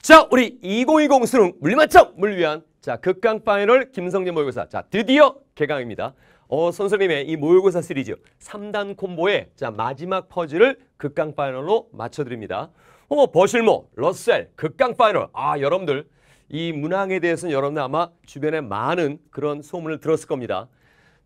자, 우리 2020 수능 물리만점을 위한 자 극강 파이널 김성재 모의고사. 자, 드디어 개강입니다. 어, 선생님의 이 모의고사 시리즈 3단 콤보의 자 마지막 퍼즐을 극강 파이널로 맞춰드립니다. 어, 버실모, 러셀, 극강 파이널. 아, 여러분들 이 문항에 대해서는 여러분들 아마 주변에 많은 그런 소문을 들었을 겁니다.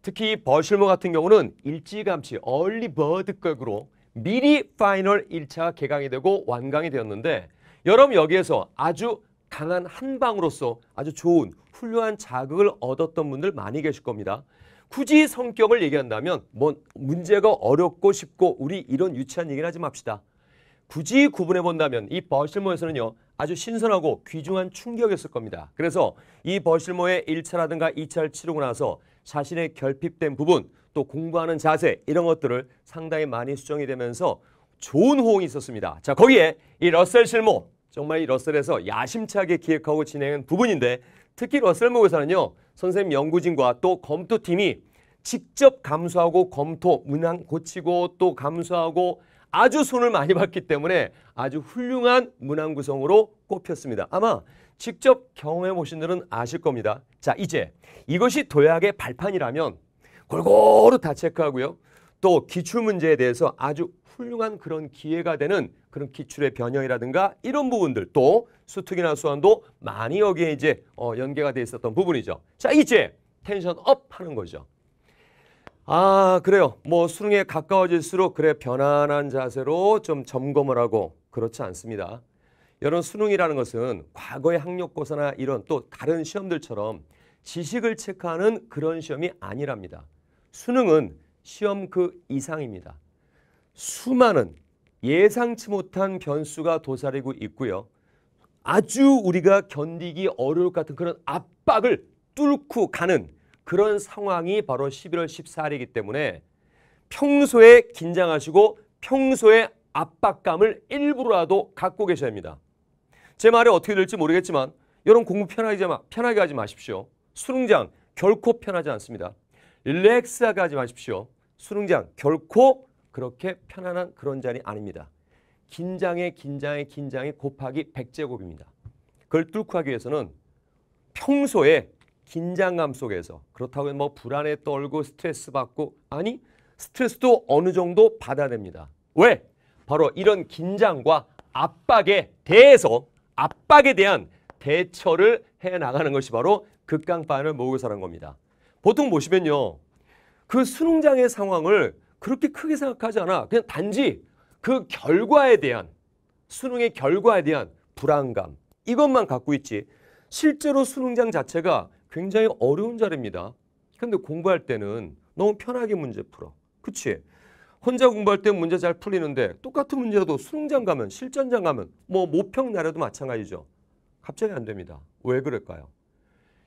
특히 버실모 같은 경우는 일찌감치 얼리 버드격으로 미리 파이널 1차 개강이 되고 완강이 되었는데 여러분 여기에서 아주 강한 한방으로서 아주 좋은 훌륭한 자극을 얻었던 분들 많이 계실 겁니다. 굳이 성격을 얘기한다면 뭐 문제가 어렵고 쉽고 우리 이런 유치한 얘기를 하지 맙시다. 굳이 구분해 본다면 이 버실모에서는요 아주 신선하고 귀중한 충격이었을 겁니다. 그래서 이 버실모의 1차라든가 2차를 치르고 나서 자신의 결핍된 부분 또 공부하는 자세 이런 것들을 상당히 많이 수정이 되면서 좋은 호응이 있었습니다. 자, 거기에 이 러셀 실무, 정말 이 러셀에서 야심차게 기획하고 진행한 부분인데 특히 러셀 모에서는요 선생님 연구진과 또 검토팀이 직접 감수하고 검토, 문항 고치고 또 감수하고 아주 손을 많이 봤기 때문에 아주 훌륭한 문항 구성으로 꼽혔습니다. 아마 직접 경험해 보신 분은 아실 겁니다. 자, 이제 이것이 도약의 발판이라면 골고루 다 체크하고요. 또 기출 문제에 대해서 아주 훌륭한 그런 기회가 되는 그런 기출의 변형이라든가 이런 부분들 또 수특이나 수완도 많이 여기에 이제 어, 연계가 돼 있었던 부분이죠. 자 이제 텐션 업 하는 거죠. 아 그래요. 뭐 수능에 가까워질수록 그래 편안한 자세로 좀 점검을 하고 그렇지 않습니다. 여러 수능이라는 것은 과거의 학력고사나 이런 또 다른 시험들처럼 지식을 체크하는 그런 시험이 아니랍니다. 수능은 시험 그 이상입니다. 수많은 예상치 못한 변수가 도사리고 있고요. 아주 우리가 견디기 어려울 것 같은 그런 압박을 뚫고 가는 그런 상황이 바로 11월 14일이기 때문에 평소에 긴장하시고 평소에 압박감을 일부러라도 갖고 계셔야 합니다. 제 말이 어떻게 될지 모르겠지만 여러분 공부 편하게, 편하게 하지 마십시오. 수능장 결코 편하지 않습니다. 릴렉스하게 하지 마십시오. 수능장 결코 그렇게 편안한 그런 자리 아닙니다. 긴장의 긴장의 긴장이 곱하기 100제곱입니다. 그걸 뚫고 하기 위해서는 평소에 긴장감 속에서 그렇다고 뭐 불안에 떨고 스트레스 받고 아니 스트레스도 어느 정도 받아야 니다 왜? 바로 이런 긴장과 압박에 대해서 압박에 대한 대처를 해 나가는 것이 바로 극강반을 모의고사라는 겁니다. 보통 보시면요. 그 수능장의 상황을 그렇게 크게 생각하지 않아. 그냥 단지 그 결과에 대한 수능의 결과에 대한 불안감 이것만 갖고 있지. 실제로 수능장 자체가 굉장히 어려운 자리입니다. 근데 공부할 때는 너무 편하게 문제 풀어. 그치? 혼자 공부할 때 문제 잘 풀리는데 똑같은 문제라도 수능장 가면 실전장 가면 뭐 모평 나라도 마찬가지죠. 갑자기 안 됩니다. 왜 그럴까요?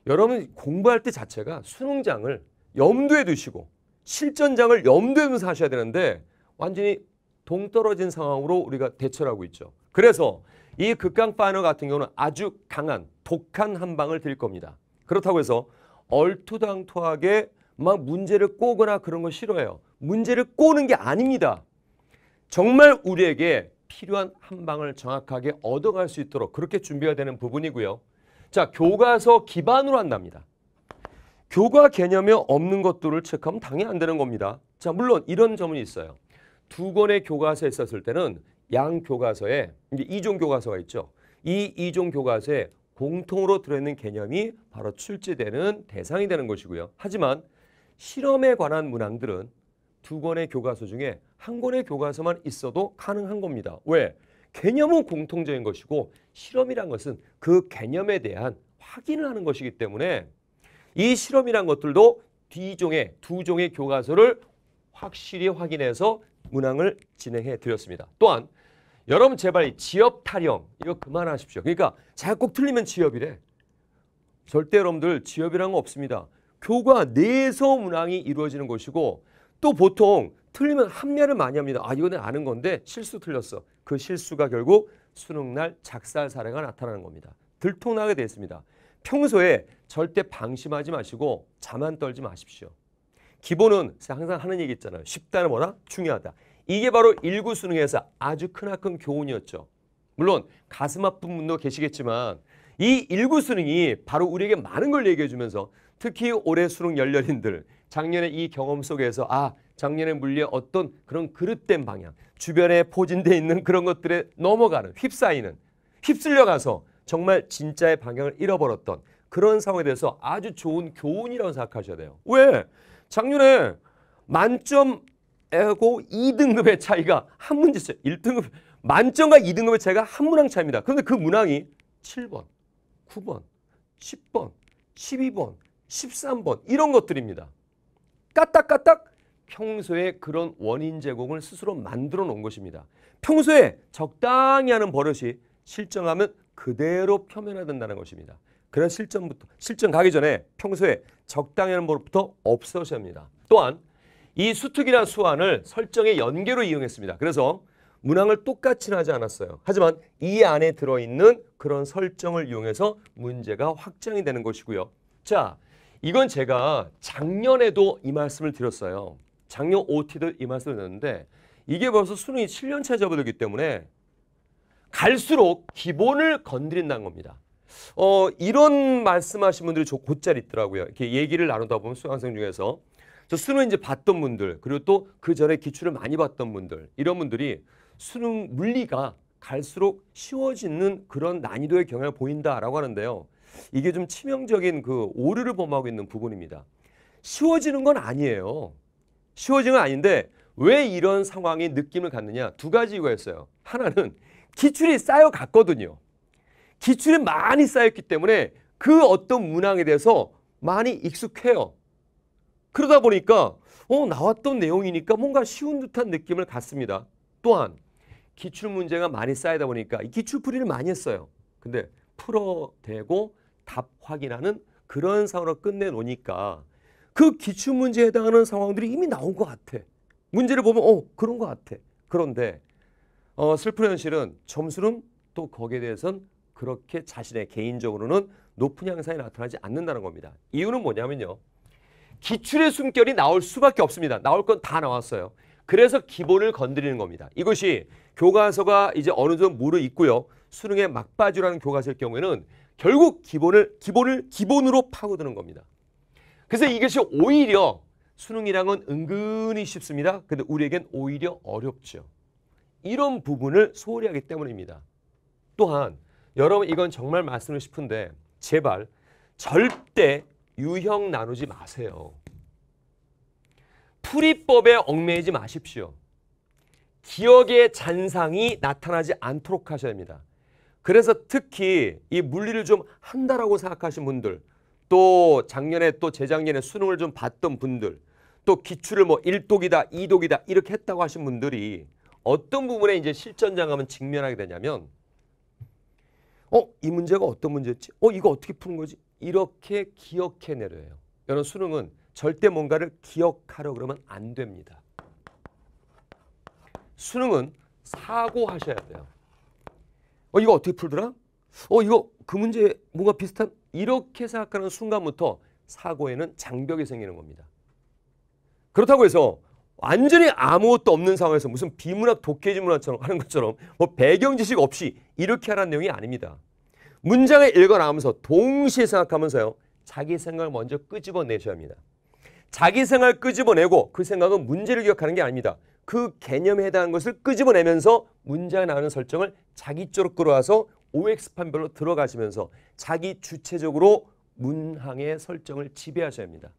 여러분 공부할 때 자체가 수능장을 염두에 두시고 실전장을 염두에 두면서 하셔야 되는데 완전히 동떨어진 상황으로 우리가 대처를 하고 있죠. 그래서 이 극강 파이널 같은 경우는 아주 강한 독한 한 방을 드릴 겁니다. 그렇다고 해서 얼토당토하게 막 문제를 꼬거나 그런 거 싫어해요. 문제를 꼬는 게 아닙니다. 정말 우리에게 필요한 한 방을 정확하게 얻어갈 수 있도록 그렇게 준비가 되는 부분이고요. 자, 교과서 기반으로 한답니다. 교과 개념에 없는 것들을 체크하면 당연히 안 되는 겁니다. 자, 물론 이런 점은 있어요. 두 권의 교과서에 썼을 때는 양 교과서에 이제 이종 교과서가 있죠. 이 이종 교과서에 공통으로 들어있는 개념이 바로 출제되는 대상이 되는 것이고요. 하지만 실험에 관한 문항들은 두 권의 교과서 중에 한 권의 교과서만 있어도 가능한 겁니다. 왜? 개념은 공통적인 것이고 실험이란 것은 그 개념에 대한 확인을 하는 것이기 때문에 이 실험이란 것들도 D종의 두 종의 교과서를 확실히 확인해서 문항을 진행해 드렸습니다. 또한 여러분 제발 지엽 타령 이거 그만하십시오. 그러니까 자꾸 틀리면 지엽이래. 절대 여러분들 지엽이란 거 없습니다. 교과 내에서 문항이 이루어지는 것이고 또 보통 틀리면 합리화를 많이 합니다. 아 이거는 아는 건데 실수 틀렸어. 그 실수가 결국 수능날 작살 사례가 나타나는 겁니다. 들통나게 되었습니다 평소에 절대 방심하지 마시고 자만 떨지 마십시오. 기본은 항상 하는 얘기 있잖아요. 쉽다는 뭐다? 중요하다. 이게 바로 일구 수능에서 아주 크나큰 교훈이었죠. 물론 가슴 아픈 분도 계시겠지만 이 일구 수능이 바로 우리에게 많은 걸 얘기해 주면서 특히 올해 수능 열렬인들 작년에 이 경험 속에서 아 작년에 물리 어떤 그런 그릇된 방향 주변에 포진돼 있는 그런 것들에 넘어가는 휩싸이는 휩쓸려가서 정말 진짜의 방향을 잃어버렸던 그런 상황에 대해서 아주 좋은 교훈이라고 생각하셔야 돼요. 왜? 작년에 만점하고 2등급의 차이가 한 문제 어요 1등급, 만점과 2등급의 차이가 한 문항 차이입니다. 그런데 그 문항이 7번, 9번, 10번, 12번, 13번 이런 것들입니다. 까딱까딱 평소에 그런 원인 제공을 스스로 만들어 놓은 것입니다. 평소에 적당히 하는 버릇이 실정하면 그대로 표면화된다는 것입니다. 그런 실전부터 실전 가기 전에 평소에 적당히 하는 부터 없애셔야 합니다. 또한 이 수특이란 수완을 설정의 연계로 이용했습니다. 그래서 문항을 똑같이 하지 않았어요. 하지만 이 안에 들어있는 그런 설정을 이용해서 문제가 확장이 되는 것이고요. 자, 이건 제가 작년에도 이 말씀을 드렸어요. 작년 OT도 이 말씀을 드렸는데 이게 벌써 수능이 7년차 접어들기 때문에 갈수록 기본을 건드린다는 겁니다. 어, 이런 말씀하신 분들이 저 곧잘 있더라고요. 이렇게 얘기를 나누다 보면 수강생 중에서 저 수능 이제 봤던 분들 그리고 또 그 전에 기출을 많이 봤던 분들 이런 분들이 수능 물리가 갈수록 쉬워지는 그런 난이도의 경향을 보인다라고 하는데요. 이게 좀 치명적인 그 오류를 범하고 있는 부분입니다. 쉬워지는 건 아니에요. 쉬워지는 건 아닌데 왜 이런 상황이 느낌을 갖느냐 두 가지 이유가 있어요. 하나는 기출이 쌓여갔거든요. 기출이 많이 쌓였기 때문에 그 어떤 문항에 대해서 많이 익숙해요. 그러다 보니까 어, 나왔던 내용이니까 뭔가 쉬운 듯한 느낌을 갖습니다. 또한 기출 문제가 많이 쌓이다 보니까 기출풀이를 많이 했어요. 근데 풀어대고 답 확인하는 그런 상황으로 끝내놓으니까 그 기출 문제에 해당하는 상황들이 이미 나온 것 같아. 문제를 보면 어 그런 것 같아. 그런데 어, 슬픈 현실은 점수는 또 거기에 대해서는 그렇게 자신의 개인적으로는 높은 향상이 나타나지 않는다는 겁니다. 이유는 뭐냐면요. 기출의 숨결이 나올 수밖에 없습니다. 나올 건 다 나왔어요. 그래서 기본을 건드리는 겁니다. 이것이 교과서가 이제 어느 정도 무르있고요 수능의 막바지라는 교과서일 경우에는 결국 기본을 기본을 기본으로 파고드는 겁니다. 그래서 이것이 오히려 수능이랑은 은근히 쉽습니다. 근데 우리에겐 오히려 어렵죠. 이런 부분을 소홀히 하기 때문입니다. 또한 여러분 이건 정말 말씀을 싶은데 제발 절대 유형 나누지 마세요. 풀이법에 얽매이지 마십시오. 기억의 잔상이 나타나지 않도록 하셔야 합니다. 그래서 특히 이 물리를 좀 한다라고 생각하신 분들 또 작년에 또 재작년에 수능을 좀 봤던 분들 또 기출을 뭐 1독이다 2독이다 이렇게 했다고 하신 분들이 어떤 부분에 이제 실전 장하면 직면하게 되냐면 어, 이 문제가 어떤 문제였지? 어, 이거 어떻게 푸는 거지? 이렇게 기억해내려 요 여러분 수능은 절대 뭔가를 기억하려 그러면 안 됩니다. 수능은 사고하셔야 돼요. 어, 이거 어떻게 풀더라? 어, 이거 그 문제 뭔가 비슷한 이렇게 생각하는 순간부터 사고에는 장벽이 생기는 겁니다. 그렇다고 해서 완전히 아무것도 없는 상황에서 무슨 비문학 독해지문화처럼 하는 것처럼 뭐 배경 지식 없이 이렇게 하라는 내용이 아닙니다. 문장을 읽어나면서 동시에 생각하면서요. 자기 생각을 먼저 끄집어내셔야 합니다. 자기 생각을 끄집어내고 그 생각은 문제를 기억하는 게 아닙니다. 그 개념에 해당하는 것을 끄집어내면서 문장에 나오는 설정을 자기 쪽으로 끌어와서 OX 판별로 들어가시면서 자기 주체적으로 문항의 설정을 지배하셔야 합니다.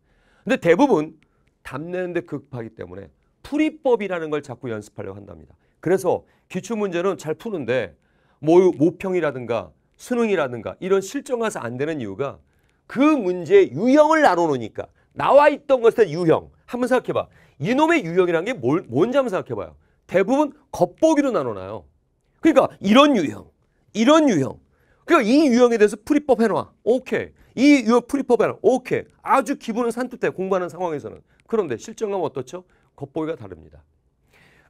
근데 대부분 답내는데 급하기 때문에 풀이법이라는 걸 자꾸 연습하려고 한답니다. 그래서 기출문제는 잘 푸는데 모, 평이라든가 수능이라든가 이런 실정가서 안 되는 이유가 그 문제의 유형을 나눠놓으니까 나와 있던 것에 유형 한번 생각해봐. 이놈의 유형이란게 뭘, 뭔지 한번 생각해봐요. 대부분 겉보기로 나눠놔요. 그러니까 이런 유형, 이런 유형. 그러니까 이 유형에 대해서 풀이법 해놔. 오케이. 이 유형 풀이법 해놔. 오케이. 아주 기분은 산뜻해. 공부하는 상황에서는. 그런데 실정하 어떻죠? 겉보기가 다릅니다.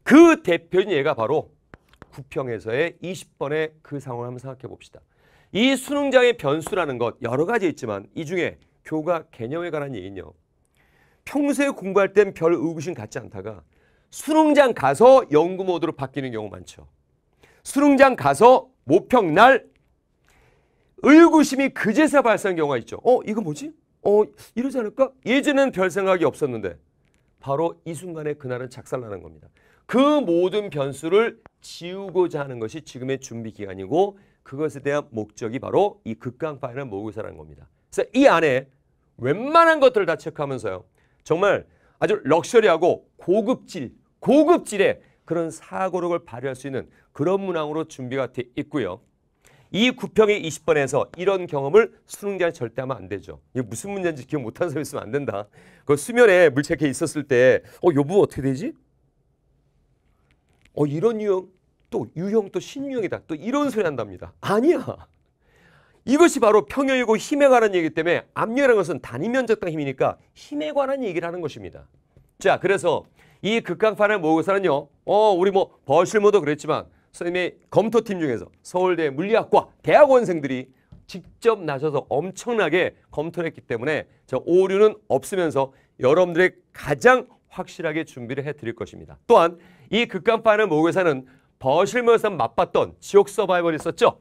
그 대표인 얘가 바로 구평에서의 20번의 그 상황을 한번 생각해 봅시다. 이 수능장의 변수라는 것 여러 가지 있지만 이 중에 교과 개념에 관한 얘기는요. 평소에 공부할 땐 별 의구심 갖지 않다가 수능장 가서 연구 모드로 바뀌는 경우 많죠. 수능장 가서 모평 날 의구심이 그제서 발생한 경우가 있죠. 어, 이거 뭐지? 어 이러지 않을까? 예전엔 별 생각이 없었는데 바로 이 순간에 그날은 작살나는 겁니다. 그 모든 변수를 지우고자 하는 것이 지금의 준비 기간이고 그것에 대한 목적이 바로 이 극강 파이널 모의고사라는 겁니다. 그래서 이 안에 웬만한 것들을 다 체크하면서요. 정말 아주 럭셔리하고 고급질, 고급질의 그런 사고력을 발휘할 수 있는 그런 문항으로 준비가 돼 있고요. 이구평의 20번에서 이런 경험을 수능자에 절대 하면 안 되죠. 이게 무슨 문제인지 기억 못하는 사람이 있으면 안 된다. 그 수면에 물체에 있었을 때, 어, 요부 어떻게 되지? 어, 이런 유형, 또 유형, 또 신유형이다. 또 이런 소리 한답니다. 아니야. 이것이 바로 평형이고 힘에 관한 얘기 때문에 압력이라는 것은 단위 면적당 힘이니까 힘에 관한 얘기를 하는 것입니다. 자, 그래서 이 극강판의 모의고사는요. 어, 우리 뭐 버실모도 그랬지만 선생님의 검토팀 중에서 서울대 물리학과 대학원생들이 직접 나서서 엄청나게 검토를 했기 때문에 저 오류는 없으면서 여러분들의 가장 확실하게 준비를 해드릴 것입니다. 또한 이극간판을 모의사는 버실머에서 맛봤던 지옥 서바이벌이 있었죠.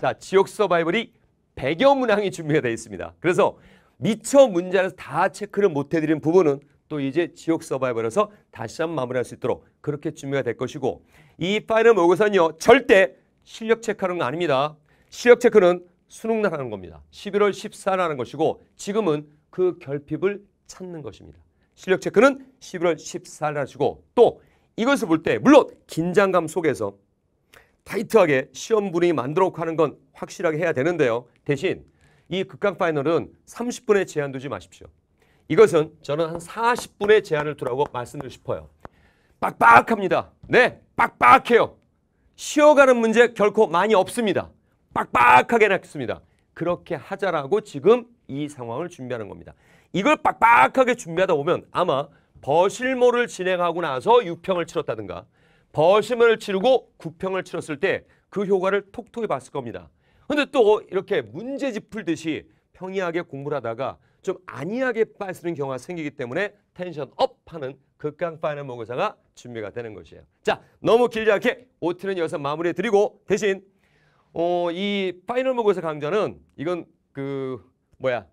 자, 지옥 서바이벌이 100여 문항이 준비가 되어 있습니다. 그래서 미처 문제에서 다 체크를 못 해드린 부분은 또 이제 지옥 서바이벌에서 다시 한번 마무리할 수 있도록 그렇게 준비가 될 것이고 이 파일을 모고는요 절대 실력 체크하는 거 아닙니다. 실력 체크는 수능날 하는 겁니다. 11월 14일 하는 것이고 지금은 그 결핍을 찾는 것입니다. 실력 체크는 11월 14일 하시고 또 이것을 볼 때 물론 긴장감 속에서 타이트하게 시험 분위기 만들어 놓고 하는 건 확실하게 해야 되는데요. 대신 이 극강 파이널은 30분에 제한 두지 마십시오. 이것은 저는 한 40분의 제한을 두라고 말씀드리고 싶어요. 빡빡합니다. 네, 빡빡해요. 쉬어가는 문제 결코 많이 없습니다. 빡빡하게 놨습니다. 그렇게 하자라고 지금 이 상황을 준비하는 겁니다. 이걸 빡빡하게 준비하다 보면 아마 버실모를 진행하고 나서 6평을 치렀다든가 버심을 치르고 9평을 치렀을 때 그 효과를 톡톡히 봤을 겁니다. 근데 또 이렇게 문제집 풀듯이 평이하게 공부를 하다가 좀 안이하게 빠지는 경우가 생기기 때문에 텐션 업 하는 극강 파이널 모의고사가 준비가 되는 것이에요. 자, 너무 길지 않게 오 t 는 여기서 마무리해 드리고 대신 어, 이 파이널 모의고사 강좌는 이건 그 뭐야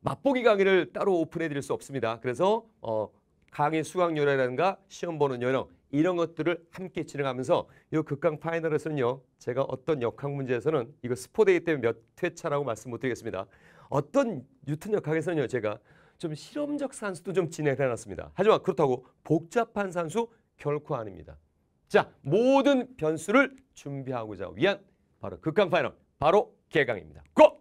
맛보기 강의를 따로 오픈해 드릴 수 없습니다. 그래서 어, 강의 수강 요령이라든가 시험 보는 요령 이런 것들을 함께 진행하면서 이 극강 파이널에서는요. 제가 어떤 역학 문제에서는 이거 스포데이 때문에 몇 회차라고 말씀 못 드리겠습니다. 어떤 뉴턴역 학에서는요 제가 좀 실험적 산수도 좀 진행해 놨습니다. 하지만 그렇다고 복잡한 산수 결코 아닙니다. 자 모든 변수를 준비하고자 위한 바로 극강 파이널 바로 개강입니다. 고!